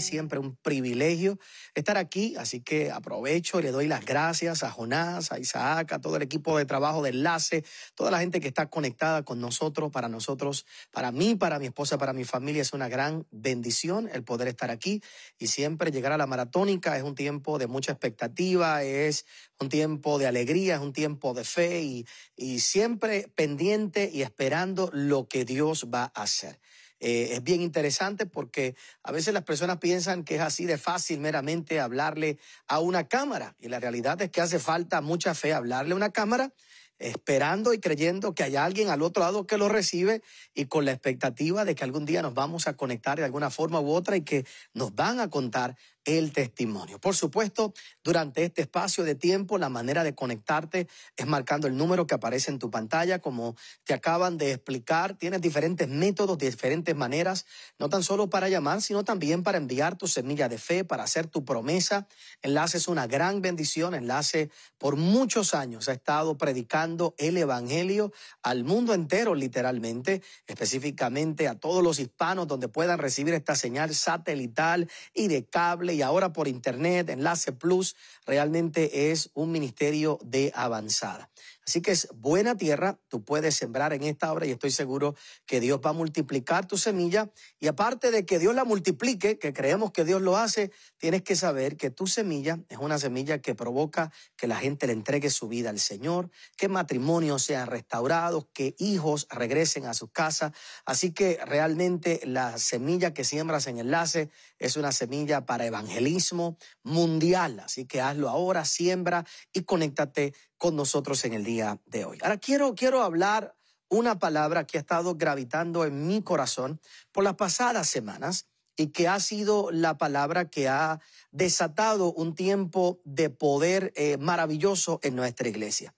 siempre un privilegio estar aquí, así que aprovecho y le doy las gracias a Jonás, a Isaac, a todo el equipo de trabajo de Enlace, toda la gente que está conectada con nosotros, para nosotros, para mí, para mi esposa, para mi familia, es una gran bendición el poder estar aquí y siempre llegar a la maratónica es un tiempo de mucha expectativa, es un tiempo de alegría, es un tiempo de fe y siempre pendiente y esperando lo que Dios va a hacer. Eh, es bien interesante porque a veces las personas piensan que es así de fácil meramente hablarle a una cámara y la realidad es que hace falta mucha fe hablarle a una cámara esperando y creyendo que hay alguien al otro lado que lo recibe y con la expectativa de que algún día nos vamos a conectar de alguna forma u otra y que nos van a contar el testimonio. Por supuesto, durante este espacio de tiempo, la manera de conectarte es marcando el número que aparece en tu pantalla, como te acaban de explicar. Tienes diferentes métodos, diferentes maneras, no tan solo para llamar, sino también para enviar tu semilla de fe, para hacer tu promesa. Enlace es una gran bendición. Enlace por muchos años ha estado predicando el Evangelio al mundo entero, literalmente, específicamente a todos los hispanos donde puedan recibir esta señal satelital y de cable y ahora por Internet, Enlace Plus, realmente es un ministerio de avanzada. Así que es buena tierra, tú puedes sembrar en esta obra y estoy seguro que Dios va a multiplicar tu semilla. Y aparte de que Dios la multiplique, que creemos que Dios lo hace, tienes que saber que tu semilla es una semilla que provoca que la gente le entregue su vida al Señor, que matrimonios sean restaurados, que hijos regresen a sus casas. Así que realmente la semilla que siembras en enlace es una semilla para evangelismo mundial. Así que hazlo ahora, siembra y conéctate con nosotros en el día de hoy. Ahora quiero, quiero hablar una palabra que ha estado gravitando en mi corazón por las pasadas semanas y que ha sido la palabra que ha desatado un tiempo de poder eh, maravilloso en nuestra iglesia.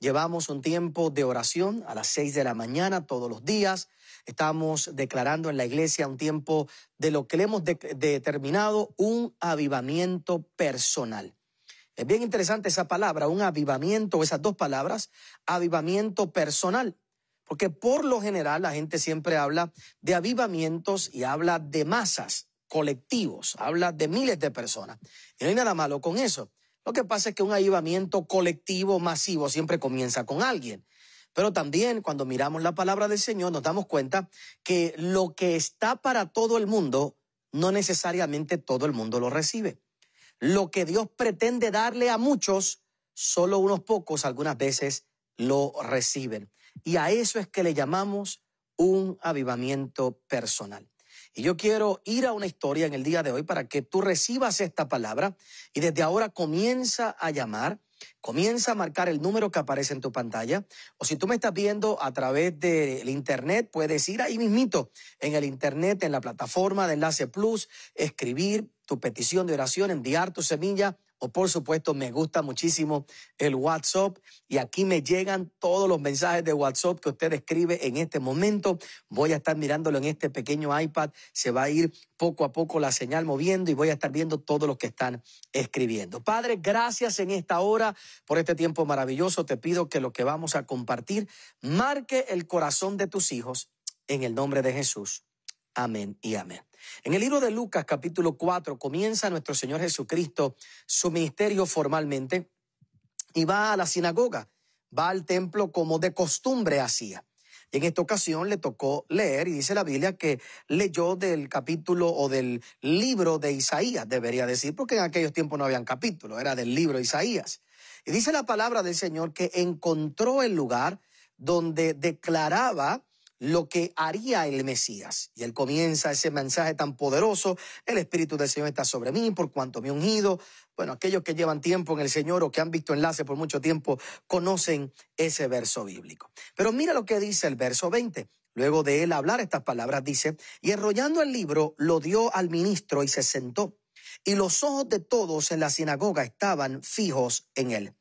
Llevamos un tiempo de oración a las seis de la mañana todos los días. Estamos declarando en la iglesia un tiempo de lo que le hemos determinado un avivamiento personal. Es bien interesante esa palabra, un avivamiento, esas dos palabras, avivamiento personal. Porque por lo general la gente siempre habla de avivamientos y habla de masas, colectivos, habla de miles de personas. Y no hay nada malo con eso. Lo que pasa es que un avivamiento colectivo, masivo, siempre comienza con alguien. Pero también cuando miramos la palabra del Señor nos damos cuenta que lo que está para todo el mundo, no necesariamente todo el mundo lo recibe. Lo que Dios pretende darle a muchos, solo unos pocos algunas veces lo reciben. Y a eso es que le llamamos un avivamiento personal. Y yo quiero ir a una historia en el día de hoy para que tú recibas esta palabra y desde ahora comienza a llamar Comienza a marcar el número que aparece en tu pantalla. O si tú me estás viendo a través del Internet, puedes ir ahí mismito en el Internet, en la plataforma de Enlace Plus, escribir tu petición de oración, enviar tu semilla o por supuesto me gusta muchísimo el WhatsApp y aquí me llegan todos los mensajes de WhatsApp que usted escribe en este momento. Voy a estar mirándolo en este pequeño iPad, se va a ir poco a poco la señal moviendo y voy a estar viendo todos los que están escribiendo. Padre, gracias en esta hora por este tiempo maravilloso. Te pido que lo que vamos a compartir marque el corazón de tus hijos en el nombre de Jesús. Amén y amén. En el libro de Lucas capítulo 4 comienza nuestro Señor Jesucristo su ministerio formalmente y va a la sinagoga, va al templo como de costumbre hacía. Y en esta ocasión le tocó leer y dice la Biblia que leyó del capítulo o del libro de Isaías, debería decir, porque en aquellos tiempos no habían capítulo, era del libro de Isaías. Y dice la palabra del Señor que encontró el lugar donde declaraba lo que haría el Mesías. Y él comienza ese mensaje tan poderoso, el Espíritu del Señor está sobre mí por cuanto me he ungido. Bueno, aquellos que llevan tiempo en el Señor o que han visto enlace por mucho tiempo conocen ese verso bíblico. Pero mira lo que dice el verso 20. Luego de él hablar estas palabras dice, y enrollando el libro lo dio al ministro y se sentó. Y los ojos de todos en la sinagoga estaban fijos en él.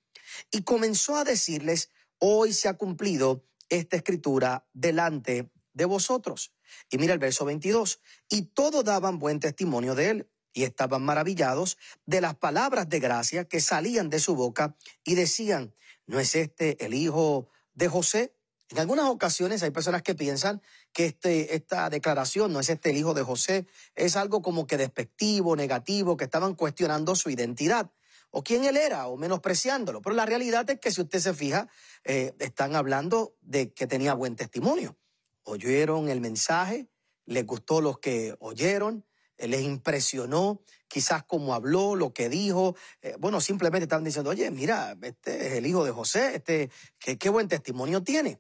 Y comenzó a decirles, hoy se ha cumplido esta escritura delante de vosotros. Y mira el verso 22, y todos daban buen testimonio de él y estaban maravillados de las palabras de gracia que salían de su boca y decían, ¿no es este el hijo de José? En algunas ocasiones hay personas que piensan que este, esta declaración no es este el hijo de José, es algo como que despectivo, negativo, que estaban cuestionando su identidad o quién él era o menospreciándolo. Pero la realidad es que si usted se fija, eh, están hablando de que tenía buen testimonio. Oyeron el mensaje, les gustó los que oyeron, eh, les impresionó quizás cómo habló, lo que dijo. Eh, bueno, simplemente estaban diciendo, oye, mira, este es el hijo de José, este, qué, qué buen testimonio tiene.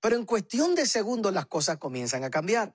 Pero en cuestión de segundos las cosas comienzan a cambiar.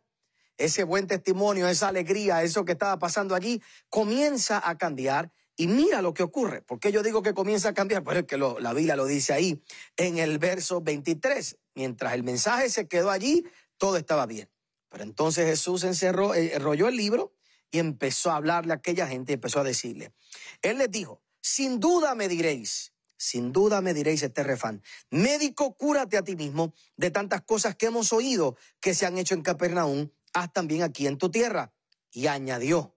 Ese buen testimonio, esa alegría, eso que estaba pasando allí, comienza a cambiar y mira lo que ocurre. porque yo digo que comienza a cambiar? Pues es que la Biblia lo dice ahí en el verso 23. Mientras el mensaje se quedó allí, todo estaba bien. Pero entonces Jesús encerró, eh, enrolló el libro y empezó a hablarle a aquella gente y empezó a decirle. Él les dijo, sin duda me diréis, sin duda me diréis este refán, médico, cúrate a ti mismo de tantas cosas que hemos oído que se han hecho en Capernaum, haz también aquí en tu tierra. Y añadió,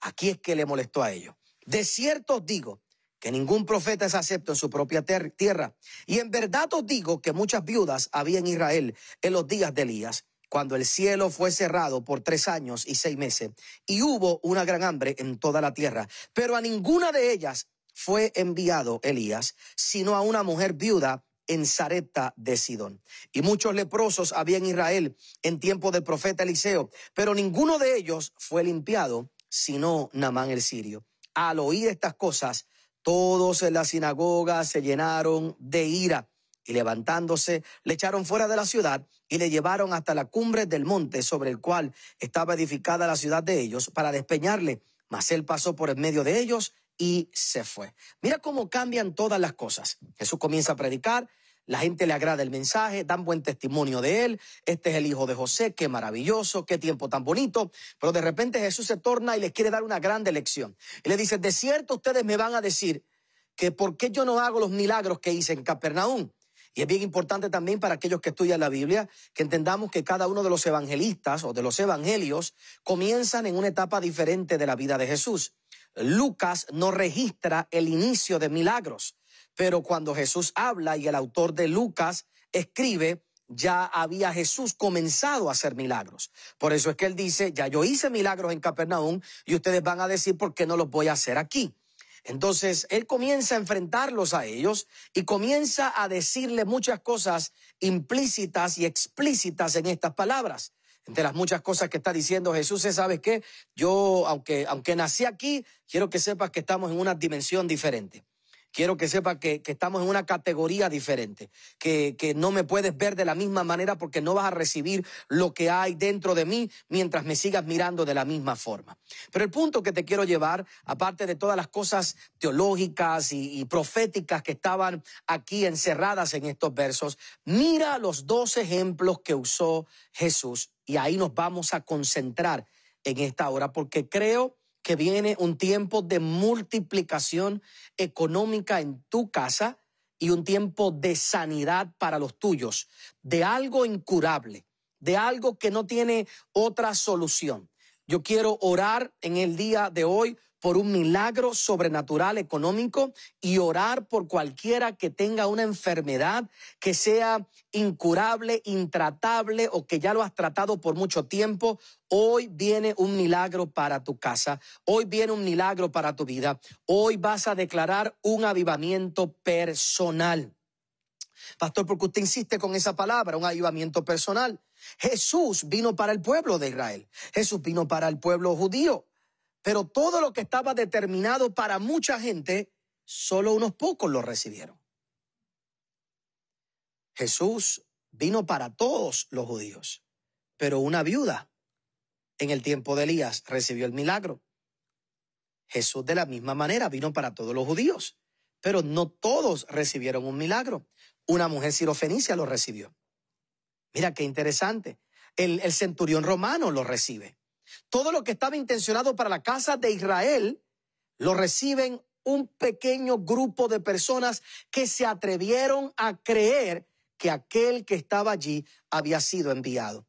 aquí es que le molestó a ellos. De cierto os digo que ningún profeta es acepto en su propia tierra. Y en verdad os digo que muchas viudas había en Israel en los días de Elías, cuando el cielo fue cerrado por tres años y seis meses, y hubo una gran hambre en toda la tierra. Pero a ninguna de ellas fue enviado Elías, sino a una mujer viuda en Zareta de Sidón. Y muchos leprosos había en Israel en tiempo del profeta Eliseo, pero ninguno de ellos fue limpiado, sino Namán el sirio. Al oír estas cosas, todos en la sinagoga se llenaron de ira y levantándose, le echaron fuera de la ciudad y le llevaron hasta la cumbre del monte sobre el cual estaba edificada la ciudad de ellos para despeñarle. Mas él pasó por en medio de ellos y se fue. Mira cómo cambian todas las cosas. Jesús comienza a predicar, la gente le agrada el mensaje, dan buen testimonio de él, este es el hijo de José, qué maravilloso, qué tiempo tan bonito, pero de repente Jesús se torna y les quiere dar una grande lección. Y le dice, de cierto ustedes me van a decir que por qué yo no hago los milagros que hice en Capernaum. Y es bien importante también para aquellos que estudian la Biblia que entendamos que cada uno de los evangelistas o de los evangelios comienzan en una etapa diferente de la vida de Jesús. Lucas no registra el inicio de milagros. Pero cuando Jesús habla y el autor de Lucas escribe, ya había Jesús comenzado a hacer milagros. Por eso es que él dice, ya yo hice milagros en Capernaum y ustedes van a decir, ¿por qué no los voy a hacer aquí? Entonces, él comienza a enfrentarlos a ellos y comienza a decirle muchas cosas implícitas y explícitas en estas palabras. Entre las muchas cosas que está diciendo Jesús se sabe qué? Yo, aunque, aunque nací aquí, quiero que sepas que estamos en una dimensión diferente quiero que sepa que, estamos en una categoría diferente, que, no me puedes ver de la misma manera porque no vas a recibir lo que hay dentro de mí mientras me sigas mirando de la misma forma. Pero el punto que te quiero llevar, aparte de todas las cosas teológicas y, y proféticas que estaban aquí encerradas en estos versos, mira los dos ejemplos que usó Jesús y ahí nos vamos a concentrar en esta hora porque creo que viene un tiempo de multiplicación económica en tu casa y un tiempo de sanidad para los tuyos, de algo incurable, de algo que no tiene otra solución. Yo quiero orar en el día de hoy por un milagro sobrenatural económico y orar por cualquiera que tenga una enfermedad que sea incurable, intratable o que ya lo has tratado por mucho tiempo. Hoy viene un milagro para tu casa, hoy viene un milagro para tu vida, hoy vas a declarar un avivamiento personal. Pastor, porque usted insiste con esa palabra, un avivamiento personal. Jesús vino para el pueblo de Israel, Jesús vino para el pueblo judío. Pero todo lo que estaba determinado para mucha gente, solo unos pocos lo recibieron. Jesús vino para todos los judíos, pero una viuda en el tiempo de Elías recibió el milagro. Jesús de la misma manera vino para todos los judíos, pero no todos recibieron un milagro. Una mujer sirofenicia lo recibió. Mira qué interesante. El, el centurión romano lo recibe. Todo lo que estaba intencionado para la casa de Israel lo reciben un pequeño grupo de personas que se atrevieron a creer que aquel que estaba allí había sido enviado.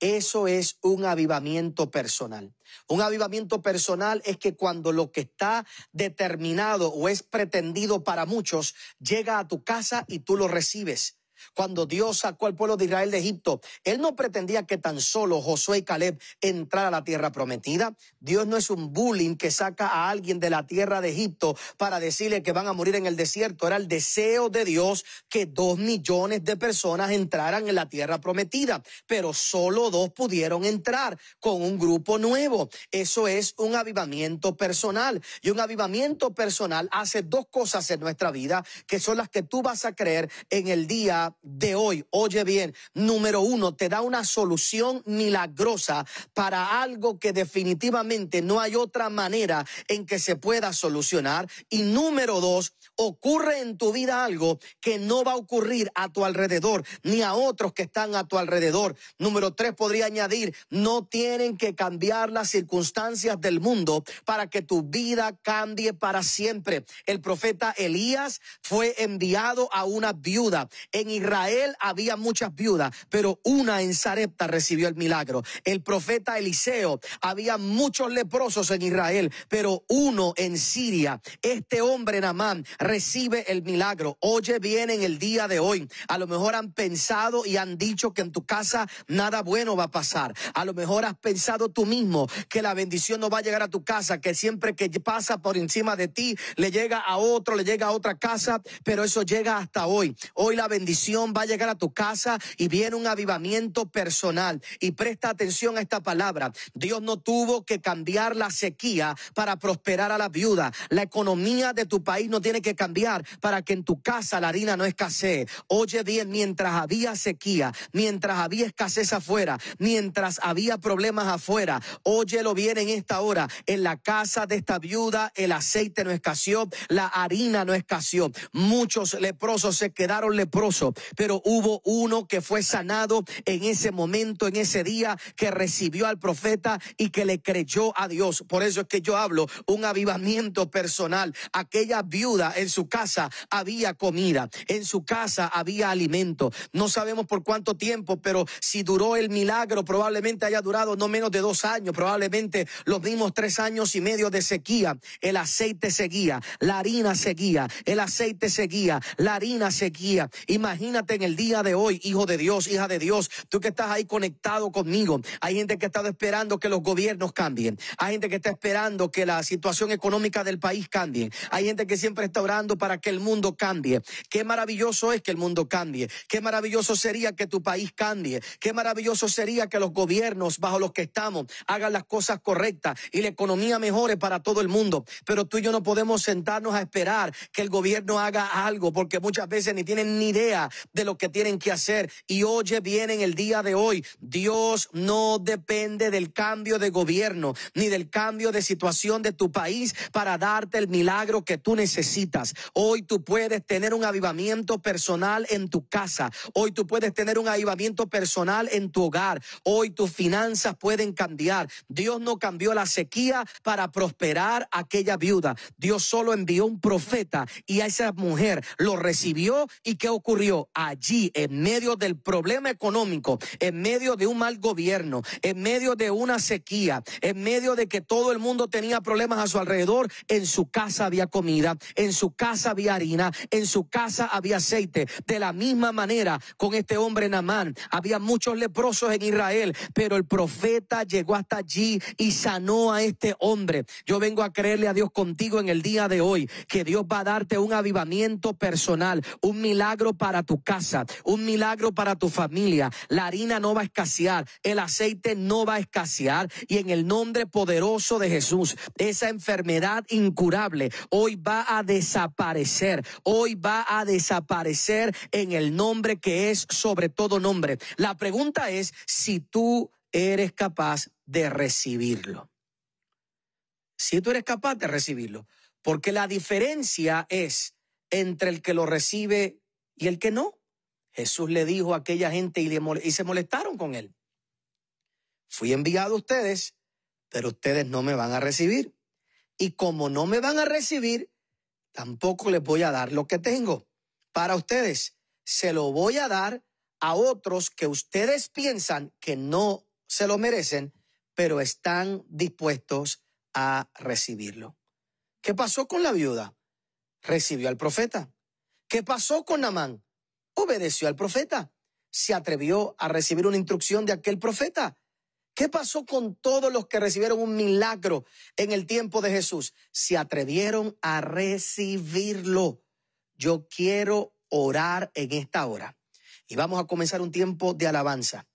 Eso es un avivamiento personal. Un avivamiento personal es que cuando lo que está determinado o es pretendido para muchos llega a tu casa y tú lo recibes cuando Dios sacó al pueblo de Israel de Egipto, Él no pretendía que tan solo Josué y Caleb entraran a la tierra prometida. Dios no es un bullying que saca a alguien de la tierra de Egipto para decirle que van a morir en el desierto. Era el deseo de Dios que dos millones de personas entraran en la tierra prometida, pero solo dos pudieron entrar con un grupo nuevo. Eso es un avivamiento personal y un avivamiento personal hace dos cosas en nuestra vida que son las que tú vas a creer en el día de hoy, oye bien, número uno, te da una solución milagrosa para algo que definitivamente no hay otra manera en que se pueda solucionar. Y número dos, ocurre en tu vida algo que no va a ocurrir a tu alrededor, ni a otros que están a tu alrededor. Número tres, podría añadir, no tienen que cambiar las circunstancias del mundo para que tu vida cambie para siempre. El profeta Elías fue enviado a una viuda. En Israel había muchas viudas, pero una en Sarepta recibió el milagro. El profeta Eliseo, había muchos leprosos en Israel, pero uno en Siria. Este hombre, Namán, recibe el milagro. Oye bien en el día de hoy. A lo mejor han pensado y han dicho que en tu casa nada bueno va a pasar. A lo mejor has pensado tú mismo que la bendición no va a llegar a tu casa, que siempre que pasa por encima de ti le llega a otro, le llega a otra casa, pero eso llega hasta hoy. Hoy la bendición va a llegar a tu casa y viene un avivamiento personal. Y presta atención a esta palabra. Dios no tuvo que cambiar la sequía para prosperar a la viuda. La economía de tu país no tiene que cambiar para que en tu casa la harina no escasee. Oye bien, mientras había sequía, mientras había escasez afuera, mientras había problemas afuera, óyelo bien en esta hora, en la casa de esta viuda el aceite no escaseó, la harina no escaseó. Muchos leprosos se quedaron leprosos, pero hubo uno que fue sanado en ese momento, en ese día, que recibió al profeta y que le creyó a Dios. Por eso es que yo hablo un avivamiento personal. Aquella viuda en su casa había comida, en su casa había alimento. No sabemos por cuánto tiempo, pero si duró el milagro, probablemente haya durado no menos de dos años, probablemente los mismos tres años y medio de sequía. El aceite seguía, la harina seguía, el aceite seguía, la harina seguía. Imagínate en el día de hoy, hijo de Dios, hija de Dios, tú que estás ahí conectado conmigo. Hay gente que ha estado esperando que los gobiernos cambien. Hay gente que está esperando que la situación económica del país cambie. Hay gente que siempre está orando para que el mundo cambie. Qué maravilloso es que el mundo cambie. Qué maravilloso sería que tu país cambie. Qué maravilloso sería que los gobiernos bajo los que estamos hagan las cosas correctas y la economía mejore para todo el mundo. Pero tú y yo no podemos sentarnos a esperar que el gobierno haga algo porque muchas veces ni tienen ni idea de lo que tienen que hacer. Y oye bien en el día de hoy, Dios no depende del cambio de gobierno ni del cambio de situación de tu país para darte el milagro que tú necesitas. Hoy tú puedes tener un avivamiento personal en tu casa. Hoy tú puedes tener un avivamiento personal en tu hogar. Hoy tus finanzas pueden cambiar. Dios no cambió la sequía para prosperar a aquella viuda. Dios solo envió un profeta y a esa mujer lo recibió. ¿Y qué ocurrió? Allí, en medio del problema económico, en medio de un mal gobierno, en medio de una sequía, en medio de que todo el mundo tenía problemas a su alrededor, en su casa había comida, en su casa había harina, en su casa había aceite. De la misma manera, con este hombre Namán, había muchos leprosos en Israel, pero el profeta llegó hasta allí y sanó a este hombre. Yo vengo a creerle a Dios contigo en el día de hoy, que Dios va a darte un avivamiento personal, un milagro para tu casa, un milagro para tu familia. La harina no va a escasear, el aceite no va a escasear y en el nombre poderoso de Jesús, esa enfermedad incurable hoy va a desaparecer desaparecer. Hoy va a desaparecer en el nombre que es sobre todo nombre. La pregunta es si tú eres capaz de recibirlo. Si tú eres capaz de recibirlo. Porque la diferencia es entre el que lo recibe y el que no. Jesús le dijo a aquella gente y, se molestaron con él. Fui enviado a ustedes, pero ustedes no me van a recibir. Y como no me van a recibir, tampoco les voy a dar lo que tengo. Para ustedes, se lo voy a dar a otros que ustedes piensan que no se lo merecen, pero están dispuestos a recibirlo. ¿Qué pasó con la viuda? Recibió al profeta. ¿Qué pasó con Namán? Obedeció al profeta. Se atrevió a recibir una instrucción de aquel profeta ¿Qué pasó con todos los que recibieron un milagro en el tiempo de Jesús? Se atrevieron a recibirlo. Yo quiero orar en esta hora. Y vamos a comenzar un tiempo de alabanza.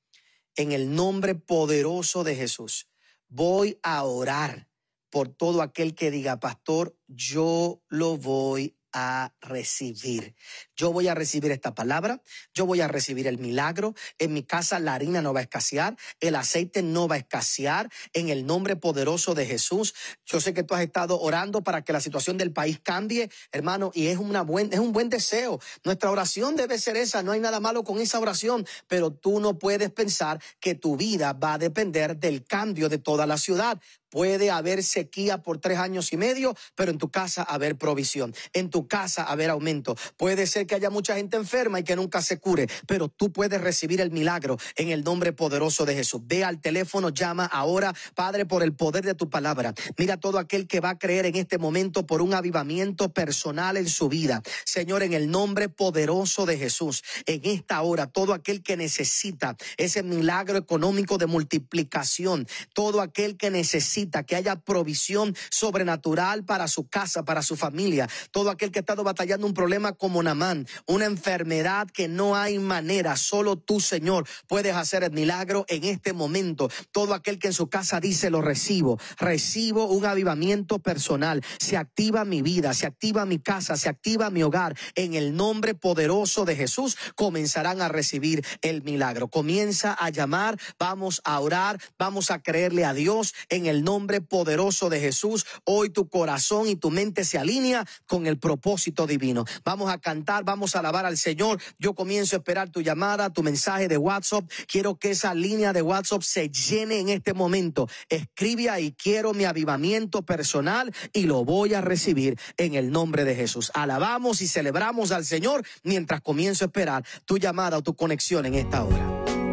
En el nombre poderoso de Jesús, voy a orar por todo aquel que diga, pastor, yo lo voy a recibir. Yo voy a recibir esta palabra, yo voy a recibir el milagro, en mi casa la harina no va a escasear, el aceite no va a escasear, en el nombre poderoso de Jesús. Yo sé que tú has estado orando para que la situación del país cambie, hermano, y es, una buen, es un buen deseo. Nuestra oración debe ser esa, no hay nada malo con esa oración, pero tú no puedes pensar que tu vida va a depender del cambio de toda la ciudad. Puede haber sequía por tres años y medio, pero en tu casa haber provisión, en tu casa haber aumento. Puede ser que haya mucha gente enferma y que nunca se cure, pero tú puedes recibir el milagro en el nombre poderoso de Jesús. Ve al teléfono, llama ahora, Padre, por el poder de tu palabra. Mira todo aquel que va a creer en este momento por un avivamiento personal en su vida. Señor, en el nombre poderoso de Jesús, en esta hora, todo aquel que necesita ese milagro económico de multiplicación, todo aquel que necesita que haya provisión sobrenatural para su casa, para su familia. Todo aquel que ha estado batallando un problema como Namán, una enfermedad que no hay manera, solo tú, Señor, puedes hacer el milagro en este momento. Todo aquel que en su casa dice, lo recibo, recibo un avivamiento personal, se activa mi vida, se activa mi casa, se activa mi hogar. En el nombre poderoso de Jesús comenzarán a recibir el milagro. Comienza a llamar, vamos a orar, vamos a creerle a Dios en el nombre nombre poderoso de Jesús. Hoy tu corazón y tu mente se alinea con el propósito divino. Vamos a cantar, vamos a alabar al Señor. Yo comienzo a esperar tu llamada, tu mensaje de WhatsApp. Quiero que esa línea de WhatsApp se llene en este momento. Escribe ahí, quiero mi avivamiento personal y lo voy a recibir en el nombre de Jesús. Alabamos y celebramos al Señor mientras comienzo a esperar tu llamada o tu conexión en esta hora.